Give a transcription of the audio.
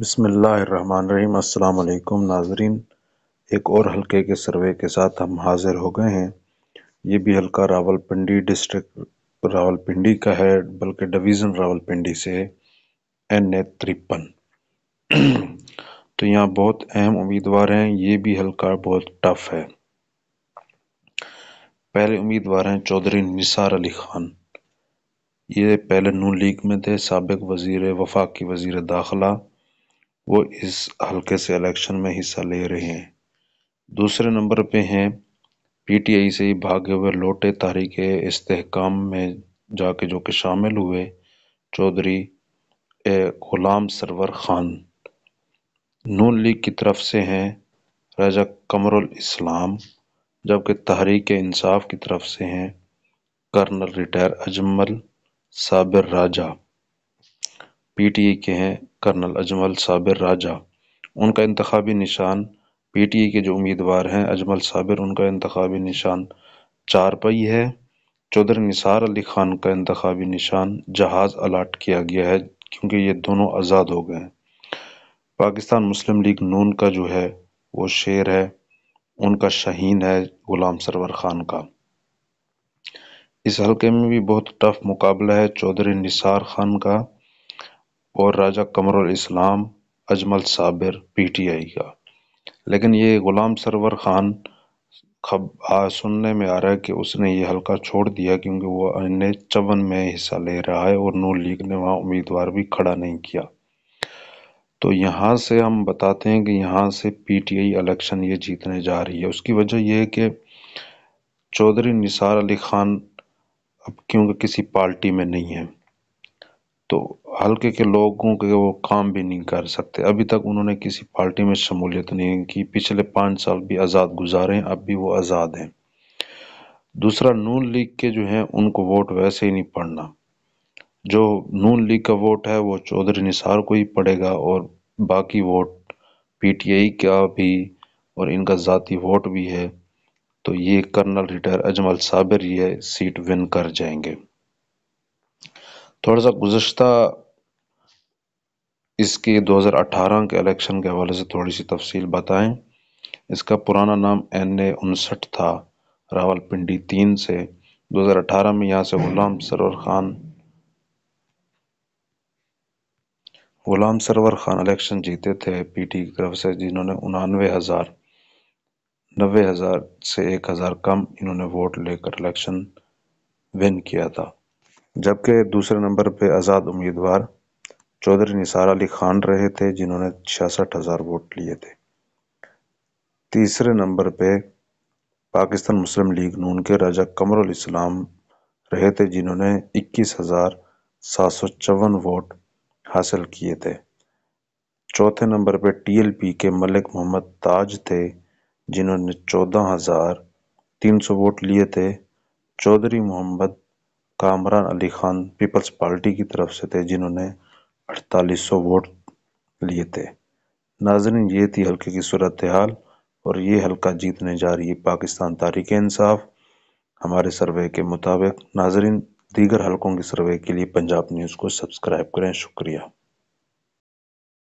बसमीम् अल्लाम नाजरीन एक और हलके के सर्वे के साथ हम हाज़िर हो गए हैं ये भी पिंडी रावलपिंडी डिस्ट्रिक्ट रावलपिंडी का है बल्कि डिवीज़न रावलपिंडी से है एन ए तिरपन तो यहाँ बहुत अहम उम्मीदवार हैं ये भी हल्का बहुत टफ है पहले उम्मीदवार हैं चौधरी निसार अली खान ये पहले नू लीग में थे सबक वज़ी वफाकी वज़ी दाखिला वो इस हल्के से इलेक्शन में हिस्सा ले रहे हैं दूसरे नंबर पे हैं पीटीआई से ही भागे हुए तारी के इस्तेकाम में जाके जो कि शामिल हुए चौधरी गुलाम सरवर खान नून लीग की तरफ से हैं राजा कमरुल इस्लाम जबकि तहरीक इंसाफ की तरफ से हैं colonel retire Ajmal Sabir Raja PTI के हैं कर्नल अजमल साबिर राजा उनका इंतबी निशान पीटीए के जो उम्मीदवार हैं अजमल साबिर उनका इंतबी निशान चारपई है चौधरी निसार अली खान का इंतबी निशान जहाज़ अलाट किया गया है क्योंकि ये दोनों आज़ाद हो गए हैं पाकिस्तान मुस्लिम लीग नून का जो है वो शेर है उनका शहीन है ग़ुलाम सरवर खान का इस हलके में भी बहुत टफ मुकाबला है चौधरी निसार खान का और राजा कमरुल इस्लाम अजमल साबिर पीटीआई का लेकिन ये ग़ुलाम सरवर ख़ान खब आ, सुनने में आ रहा है कि उसने ये हलका छोड़ दिया क्योंकि वो अन्य चवन में हिस्सा ले रहा है और नो लीग ने वहाँ उम्मीदवार भी खड़ा नहीं किया तो यहाँ से हम बताते हैं कि यहाँ से पीटीआई इलेक्शन ये जीतने जा रही है उसकी वजह यह है कि चौधरी निसार अली खान अब क्योंकि किसी पार्टी में नहीं है तो हल्के के लोगों के वो काम भी नहीं कर सकते अभी तक उन्होंने किसी पार्टी में शमूलियत नहीं की पिछले पाँच साल भी आज़ाद गुजारे हैं अब भी वो आज़ाद हैं दूसरा नून लीग के जो हैं उनको वोट वैसे ही नहीं पड़ना जो नून लीग का वोट है वो चौधरी निसार को ही पड़ेगा और बाकी वोट पीटीआई का भी और इनका ज़ाती वोट भी है तो ये कर्नल रिटायर अजमल साबिर ये सीट विन कर जाएंगे थोड़ा सा गुज्त इसकी 2018 के इलेक्शन के हवाले से थोड़ी सी तफसील बताएं इसका पुराना नाम एन ए उनसठ था रावलपिंडी तीन से 2018 में यहाँ से गुलाम सरवर खान गुलाम सरवर खान इलेक्शन जीते थे पीटी की तरफ से जिन्होंने उनानवे हज़ार नबे हज़ार से एक हज़ार कम इन्होंने वोट लेकर इलेक्शन विन किया था जबकि दूसरे नंबर पर आज़ाद उम्मीदवार चौधरी निसार अली खान रहे थे जिन्होंने छियासठ हज़ार वोट लिए थे तीसरे नंबर पे पाकिस्तान मुस्लिम लीग नून के राजा कमरुल इस्लाम रहे थे जिन्होंने इक्कीस हज़ार सात सौ चौवन वोट हासिल किए थे चौथे नंबर पे टीएलपी के मलिक मोहम्मद ताज थे जिन्होंने चौदह हज़ार तीन सौ वोट लिए थे चौधरी मोहम्मद कामरान अली खान पीपल्स पार्टी की तरफ से थे जिन्होंने अड़तालीस सौ वोट लिए थे नाजरीन ये थी हल्के की सूरत हाल और ये हल्का जीतने जा रही है पाकिस्तान तारीख इंसाफ हमारे सर्वे के मुताबिक नाजरीन दीगर हल्कों के सर्वे के लिए पंजाब न्यूज़ को सब्सक्राइब करें शुक्रिया